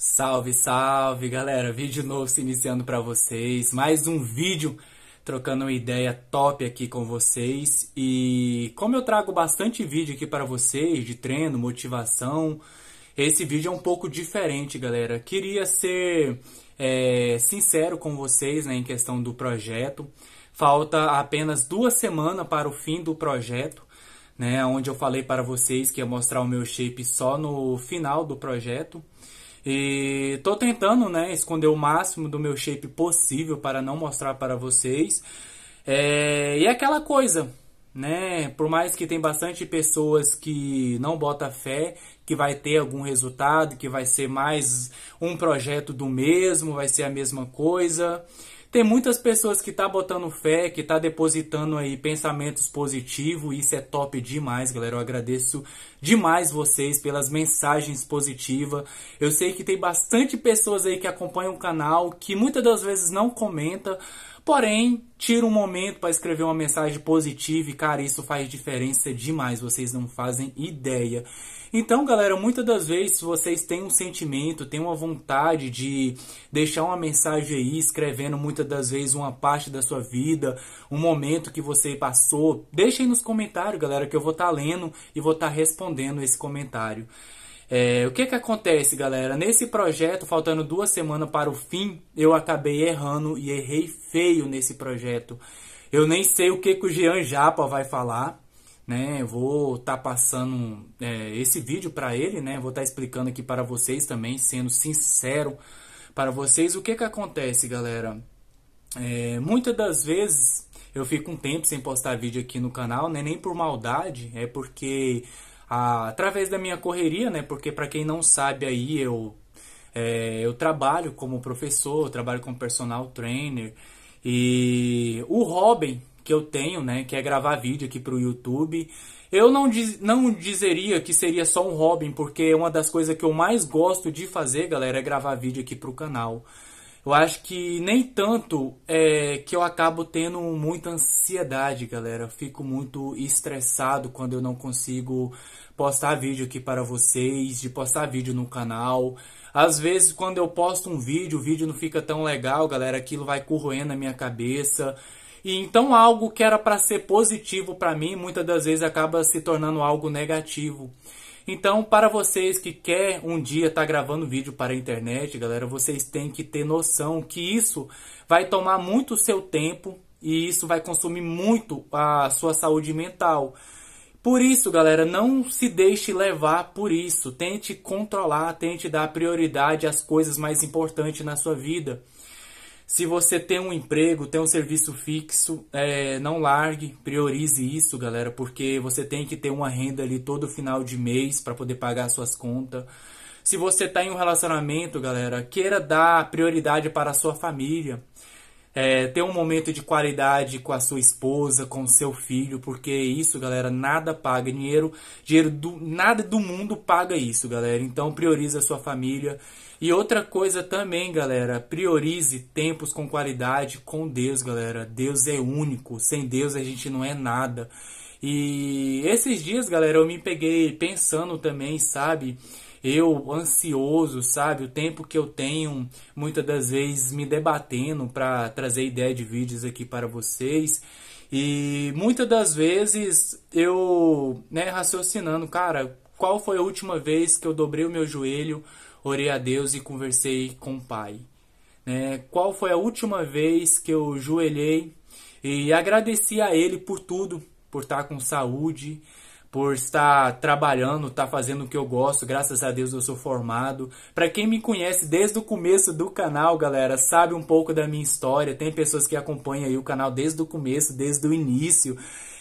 Salve, salve, galera! Vídeo novo se iniciando para vocês. Mais um vídeo trocando uma ideia top aqui com vocês. E como eu trago bastante vídeo aqui para vocês de treino, motivação, esse vídeo é um pouco diferente, galera. Queria ser é, sincero com vocês né, em questão do projeto. Falta apenas duas semanas para o fim do projeto. Né, onde eu falei para vocês que ia mostrar o meu shape só no final do projeto. E tô tentando, né, esconder o máximo do meu shape possível para não mostrar para vocês. É, e é aquela coisa, né? Por mais que tem bastante pessoas que não bota fé que vai ter algum resultado, que vai ser mais um projeto do mesmo, vai ser a mesma coisa. Tem muitas pessoas que tá botando fé, que tá depositando aí pensamentos positivos, isso é top demais, galera. Eu agradeço demais vocês pelas mensagens positivas. Eu sei que tem bastante pessoas aí que acompanham o canal, que muitas das vezes não comenta, Porém, tira um momento para escrever uma mensagem positiva e, cara, isso faz diferença demais, vocês não fazem ideia. Então, galera, muitas das vezes vocês têm um sentimento, têm uma vontade de deixar uma mensagem aí, escrevendo muito muitas das vezes uma parte da sua vida, um momento que você passou. Deixem nos comentários, galera, que eu vou estar tá lendo e vou estar tá respondendo esse comentário. É, o que que acontece, galera? Nesse projeto, faltando duas semanas para o fim, eu acabei errando e errei feio nesse projeto. Eu nem sei o que, que o Jean Japa vai falar, né? vou estar tá passando é, esse vídeo para ele, né? Vou estar tá explicando aqui para vocês também, sendo sincero para vocês o que que acontece, galera. É, muitas das vezes eu fico um tempo sem postar vídeo aqui no canal, né? nem por maldade, é porque a, através da minha correria, né? Porque para quem não sabe aí, eu, é, eu trabalho como professor, trabalho como personal trainer. E o Robin que eu tenho, né, que é gravar vídeo aqui para o YouTube, eu não, diz, não dizeria que seria só um Robin, porque uma das coisas que eu mais gosto de fazer, galera, é gravar vídeo aqui para o canal. Eu acho que nem tanto é que eu acabo tendo muita ansiedade, galera. Eu fico muito estressado quando eu não consigo postar vídeo aqui para vocês, de postar vídeo no canal. Às vezes, quando eu posto um vídeo, o vídeo não fica tão legal, galera. Aquilo vai corroendo a minha cabeça. E então algo que era para ser positivo para mim, muitas das vezes acaba se tornando algo negativo. Então, para vocês que quer um dia estar tá gravando vídeo para a internet, galera, vocês têm que ter noção que isso vai tomar muito o seu tempo e isso vai consumir muito a sua saúde mental. Por isso, galera, não se deixe levar por isso. Tente controlar, tente dar prioridade às coisas mais importantes na sua vida. Se você tem um emprego, tem um serviço fixo, é, não largue, priorize isso, galera, porque você tem que ter uma renda ali todo final de mês para poder pagar suas contas. Se você está em um relacionamento, galera, queira dar prioridade para a sua família é, ter um momento de qualidade com a sua esposa, com seu filho, porque é isso, galera, nada paga dinheiro, dinheiro do nada do mundo paga isso, galera. Então prioriza a sua família. E outra coisa também, galera, priorize tempos com qualidade com Deus, galera. Deus é único, sem Deus a gente não é nada. E esses dias, galera, eu me peguei pensando também, sabe? eu ansioso, sabe? O tempo que eu tenho, muitas das vezes me debatendo para trazer ideia de vídeos aqui para vocês. E muitas das vezes eu, né, raciocinando, cara, qual foi a última vez que eu dobrei o meu joelho, orei a Deus e conversei com o Pai? Né? Qual foi a última vez que eu joelhei e agradeci a Ele por tudo, por estar com saúde, por estar trabalhando, estar tá fazendo o que eu gosto. Graças a Deus eu sou formado. Para quem me conhece desde o começo do canal, galera, sabe um pouco da minha história. Tem pessoas que acompanham o canal desde o começo, desde o início.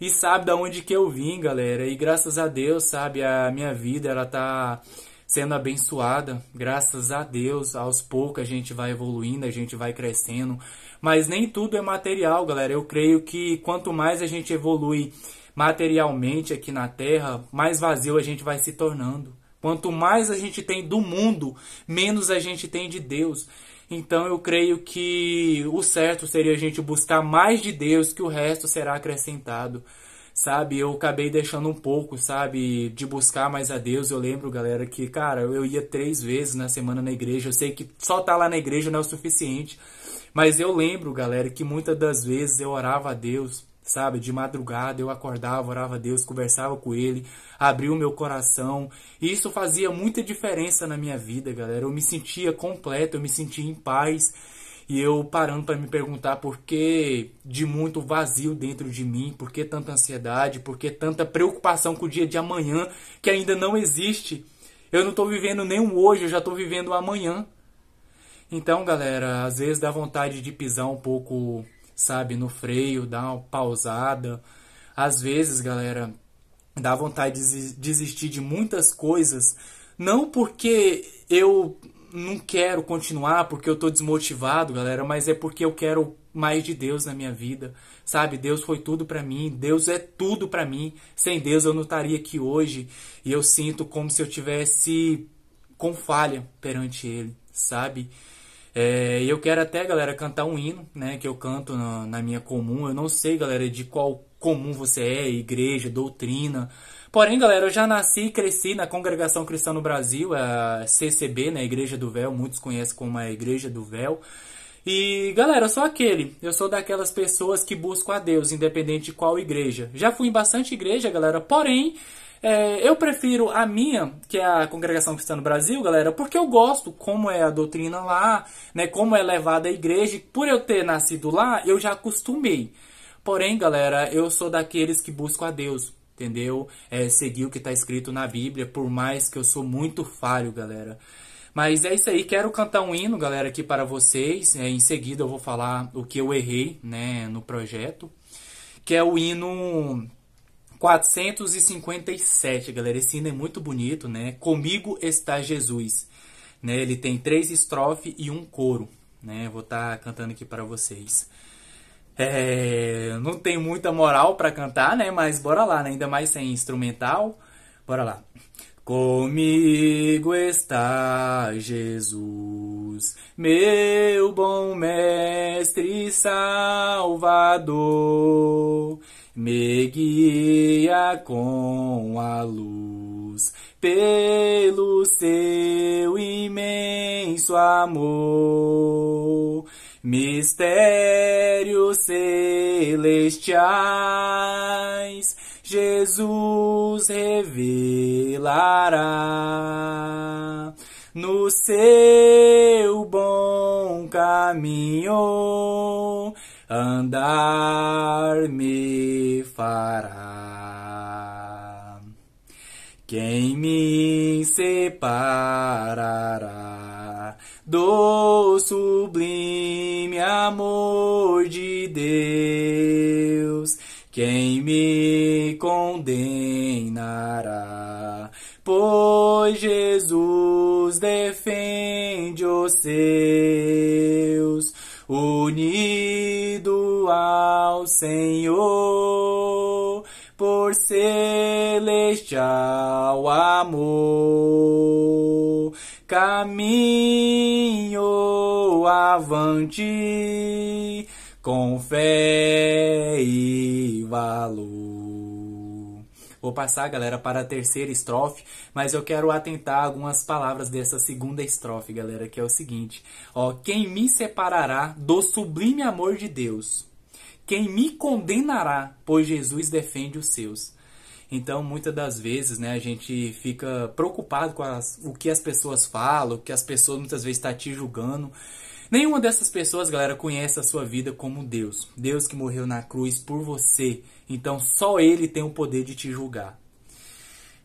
E sabe da onde que eu vim, galera. E graças a Deus, sabe, a minha vida ela tá sendo abençoada. Graças a Deus, aos poucos a gente vai evoluindo, a gente vai crescendo. Mas nem tudo é material, galera. Eu creio que quanto mais a gente evolui materialmente aqui na Terra, mais vazio a gente vai se tornando. Quanto mais a gente tem do mundo, menos a gente tem de Deus. Então eu creio que o certo seria a gente buscar mais de Deus, que o resto será acrescentado. Sabe, eu acabei deixando um pouco, sabe, de buscar mais a Deus. Eu lembro, galera, que, cara, eu ia três vezes na semana na igreja. Eu sei que só tá lá na igreja não é o suficiente. Mas eu lembro, galera, que muitas das vezes eu orava a Deus sabe? De madrugada eu acordava, orava a Deus, conversava com Ele, abria o meu coração. E isso fazia muita diferença na minha vida, galera. Eu me sentia completo, eu me sentia em paz. E eu parando para me perguntar por que de muito vazio dentro de mim, por que tanta ansiedade, por que tanta preocupação com o dia de amanhã que ainda não existe. Eu não estou vivendo nem o hoje, eu já estou vivendo o amanhã. Então, galera, às vezes dá vontade de pisar um pouco sabe, no freio, dá uma pausada. Às vezes, galera, dá vontade de desistir de muitas coisas, não porque eu não quero continuar, porque eu tô desmotivado, galera, mas é porque eu quero mais de Deus na minha vida, sabe? Deus foi tudo para mim, Deus é tudo para mim. Sem Deus eu não estaria aqui hoje e eu sinto como se eu tivesse com falha perante ele, sabe? É, eu quero até, galera, cantar um hino, né? Que eu canto na, na, minha comum. Eu não sei, galera, de qual comum você é, igreja, doutrina. Porém, galera, eu já nasci e cresci na Congregação Cristã no Brasil, a CCB, né? Igreja do Véu, muitos conhecem como a Igreja do Véu. E, galera, eu sou aquele. Eu sou daquelas pessoas que buscam a Deus, independente de qual igreja. Já fui em bastante igreja, galera, porém, é, eu prefiro a minha, que é a Congregação Cristã no Brasil, galera, porque eu gosto como é a doutrina lá, né, como é levada a igreja. Por eu ter nascido lá, eu já acostumei. Porém, galera, eu sou daqueles que buscam a Deus, entendeu? É, seguir o que está escrito na Bíblia, por mais que eu sou muito falho, galera. Mas é isso aí, quero cantar um hino, galera, aqui para vocês. É, em seguida eu vou falar o que eu errei né, no projeto, que é o hino 457, galera. Esse hino é muito bonito, né? Comigo está Jesus. Né? Ele tem três estrofes e um coro. Né? Vou estar tá cantando aqui para vocês. É... não tem muita moral para cantar, né? Mas bora lá, né? ainda mais sem instrumental. Bora lá. Comigo está Jesus, meu bom mestre Salvador me guia com a luz pelo seu imenso amor. Mistérios celestiais, Jesus revelará no seu bom caminho andar me fará. Quem me separará do sublime amor de Deus? Quem me condenará? Pois Jesus defende os seus unidos Senhor, por celestial amor, caminho avante com fé e valor. Vou passar, galera, para a terceira estrofe, mas eu quero atentar algumas palavras dessa segunda estrofe, galera, que é o seguinte: ó, quem me separará do sublime amor de Deus? Quem me condenará? Pois Jesus defende os seus. Então, muitas das vezes, né, a gente fica preocupado com as, o que as pessoas falam, o que as pessoas muitas vezes estão tá te julgando. Nenhuma dessas pessoas, galera, conhece a sua vida como Deus. Deus que morreu na cruz por você. Então, só Ele tem o poder de te julgar.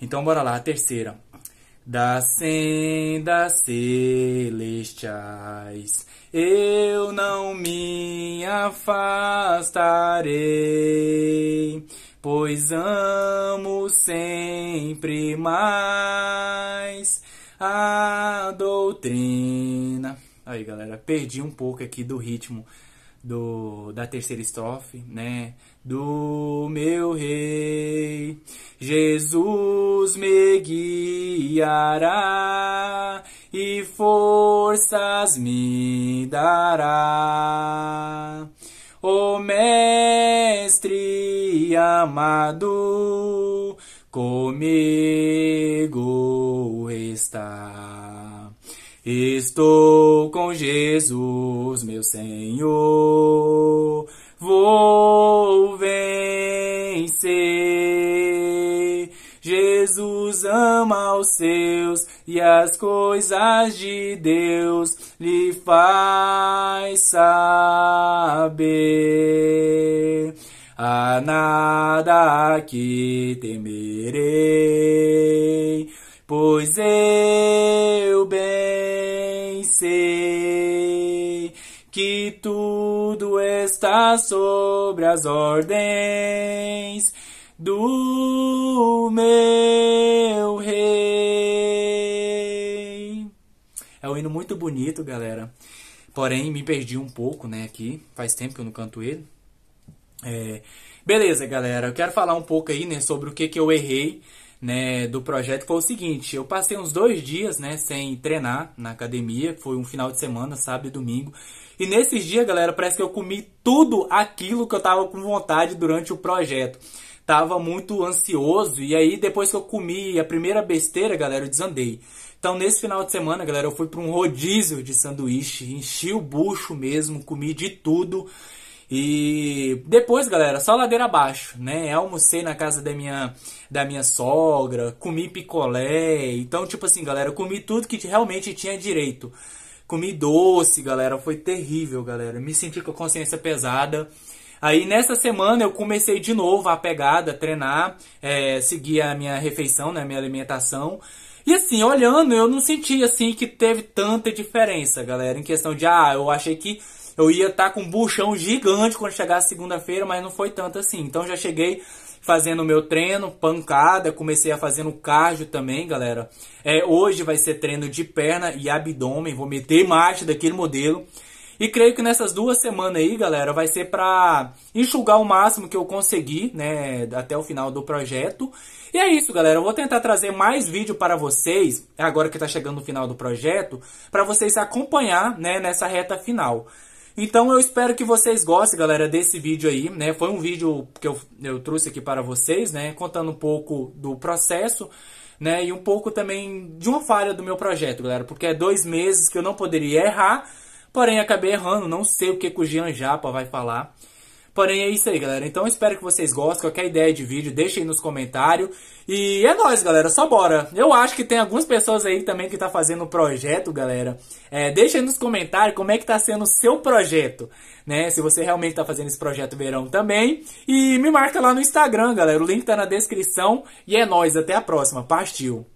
Então, bora lá, a terceira. Das sendas celestiais, eu não me afastarei, pois amo sempre mais a doutrina. Aí, galera, perdi um pouco aqui do ritmo do, da terceira estrofe, né? Do meu rei, Jesus me guiará e forças me dará. O Mestre amado, comigo está. Estou com Jesus, meu Senhor, vou vencer. Jesus ama os seus e as coisas de Deus lhe faz saber. A nada que temerei, pois eu bem sei que tudo está sobre as ordens do meu rei hino muito bonito, galera. Porém, me perdi um pouco, né, aqui. Faz tempo que eu não canto ele. É... Beleza, galera. Eu quero falar um pouco aí, né, sobre o que, que eu errei, né, do projeto. Foi o seguinte, eu passei uns dois dias, né, sem treinar na academia. Foi um final de semana, sábado e domingo. E nesses dias, galera, parece que eu comi tudo aquilo que eu tava com vontade durante o projeto tava muito ansioso e aí depois que eu comi a primeira besteira, galera, eu desandei. Então, nesse final de semana, galera, eu fui para um rodízio de sanduíche, enchi o bucho mesmo, comi de tudo. E depois, galera, só ladeira abaixo, né? Almocei na casa da minha, da minha sogra, comi picolé. Então, tipo assim, galera, comi tudo que realmente tinha direito. Comi doce, galera, foi terrível, galera. Me senti com a consciência pesada. Aí nessa semana eu comecei de novo a pegada, a treinar, é, seguir a minha refeição, né, a minha alimentação. E assim, olhando, eu não senti assim que teve tanta diferença, galera. Em questão de, ah, eu achei que eu ia estar tá com um buchão gigante quando chegasse segunda-feira, mas não foi tanto assim. Então já cheguei fazendo meu treino, pancada, comecei a fazer no cardio também, galera. É, hoje vai ser treino de perna e abdômen, vou meter marcha daquele modelo. E creio que nessas duas semanas aí, galera, vai ser para enxugar o máximo que eu conseguir, né, até o final do projeto. E é isso, galera. Eu vou tentar trazer mais vídeo para vocês, agora que está chegando o final do projeto, para vocês acompanhar, né, nessa reta final. Então eu espero que vocês gostem, galera, desse vídeo aí, né? Foi um vídeo que eu, eu trouxe aqui para vocês, né? Contando um pouco do processo, né? E um pouco também de uma falha do meu projeto, galera. Porque é dois meses que eu não poderia errar, Porém, acabei errando, não sei o que, que o Jean Japa vai falar. Porém, é isso aí, galera. Então, espero que vocês gostem. Qualquer ideia de vídeo, deixa aí nos comentários. E é nóis, galera. Só bora. Eu acho que tem algumas pessoas aí também que tá fazendo o projeto, galera. É, deixa aí nos comentários como é que tá sendo o seu projeto, né? Se você realmente tá fazendo esse projeto verão também. E me marca lá no Instagram, galera. O link tá na descrição. E é nóis. Até a próxima. Partiu.